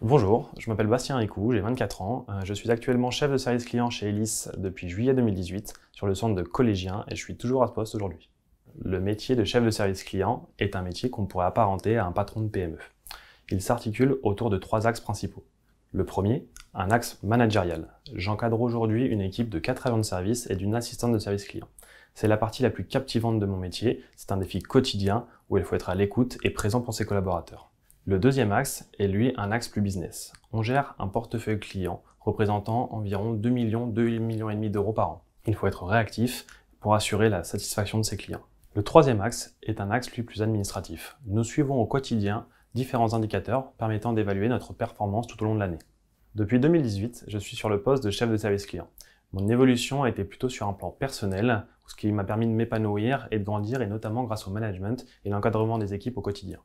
Bonjour, je m'appelle Bastien Ricou, j'ai 24 ans, euh, je suis actuellement chef de service client chez Elis depuis juillet 2018 sur le centre de Collégiens et je suis toujours à ce poste aujourd'hui. Le métier de chef de service client est un métier qu'on pourrait apparenter à un patron de PME. Il s'articule autour de trois axes principaux. Le premier, un axe managérial. J'encadre aujourd'hui une équipe de quatre agents de service et d'une assistante de service client. C'est la partie la plus captivante de mon métier, c'est un défi quotidien où il faut être à l'écoute et présent pour ses collaborateurs. Le deuxième axe est lui un axe plus business. On gère un portefeuille client représentant environ 2 millions, 2 millions et demi d'euros par an. Il faut être réactif pour assurer la satisfaction de ses clients. Le troisième axe est un axe lui plus administratif. Nous suivons au quotidien différents indicateurs permettant d'évaluer notre performance tout au long de l'année. Depuis 2018, je suis sur le poste de chef de service client. Mon évolution a été plutôt sur un plan personnel, ce qui m'a permis de m'épanouir et de grandir, et notamment grâce au management et l'encadrement des équipes au quotidien.